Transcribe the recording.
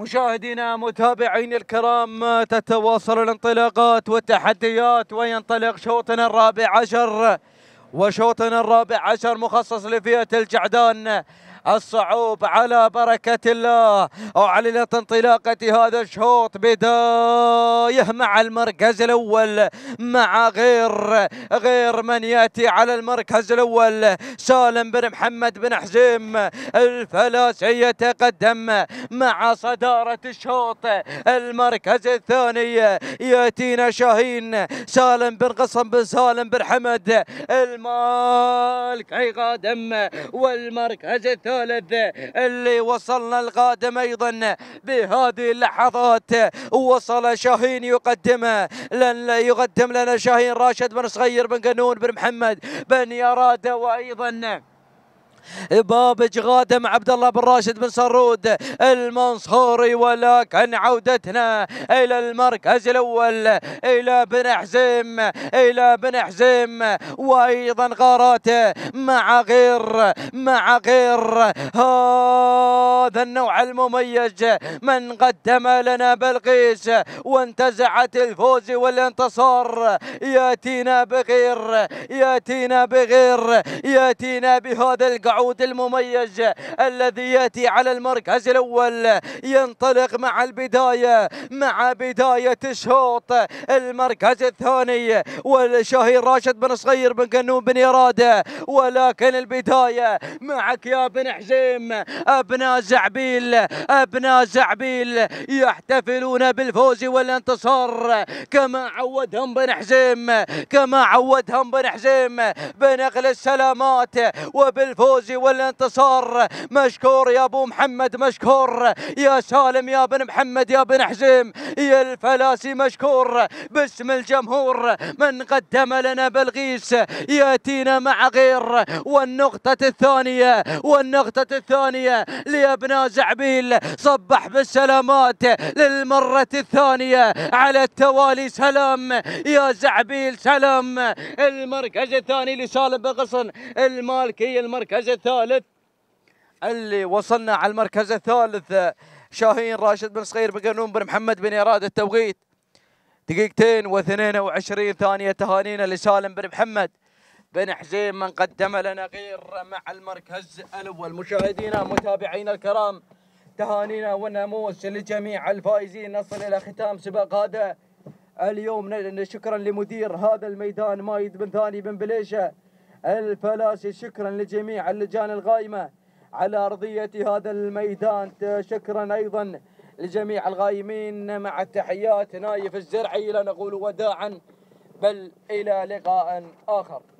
مشاهدينا متابعينا الكرام تتواصل الانطلاقات والتحديات وينطلق شوطنا الرابع عشر وشوطنا الرابع عشر مخصص لفئة الجعدان الصعوب على بركة الله أعلنت انطلاقة هذا الشوط بداية مع المركز الأول مع غير غير من يأتي على المركز الأول سالم بن محمد بن حزيم الفلاسي يتقدم مع صدارة الشوط المركز الثاني يأتينا شاهين سالم بن قصم بن سالم بن حمد المالك قادم والمركز الثاني الثالث اللي وصلنا القادم ايضا بهذه اللحظات وصل شاهين يقدمه لن يقدم لنا شاهين راشد بن صغير بن قنون بن محمد بن يراد وايضا بابج غادم عبد الله بن راشد بن سرود المنصوري ولكن عودتنا الى المركز الاول الى بن حزيم الى بن حزيم وايضا غاراته مع غير مع غير هذا النوع المميز من قدم لنا بلقيس وانتزعت الفوز والانتصار ياتينا بغير ياتينا بغير ياتينا بهذا الق الصعود المميز الذي يأتي على المركز الأول ينطلق مع البداية مع بداية الشوط المركز الثاني والشهير راشد بن صغير بن قنون بن إرادة ولكن البداية معك يا بن حزيم أبناء زعبيل أبناء زعبيل يحتفلون بالفوز والانتصار كما عودهم بن حزيم كما عودهم بن حزيم بنقل السلامات وبالفوز الفوز والانتصار مشكور يا ابو محمد مشكور يا سالم يا بن محمد يا بن حزيم يا الفلاسي مشكور باسم الجمهور من قدم لنا بلغيس ياتينا مع غير والنقطة الثانية والنقطة الثانية لأبناء زعبيل صبح بالسلامات للمرة الثانية على التوالي سلام يا زعبيل سلام المركز الثاني لسالم بغصن المالكي المركز الثالث اللي وصلنا على المركز الثالث آه، شاهين راشد بن صغير بن قنون بن محمد بن إراد التوقيت دقيقتين و22 ثانية تهانينا لسالم بن محمد بن حزين من قدم لنا غير مع المركز الأول مشاهدينا متابعينا الكرام تهانينا والناموس لجميع الفائزين نصل إلى ختام سباق هذا اليوم شكرا لمدير هذا الميدان مايد بن ثاني بن بليشه الفلاسي شكرا لجميع اللجان الغائمة على أرضية هذا الميدان شكرا أيضا لجميع الغائمين مع تحيات نايف الزرعي لا نقول وداعا بل إلى لقاء آخر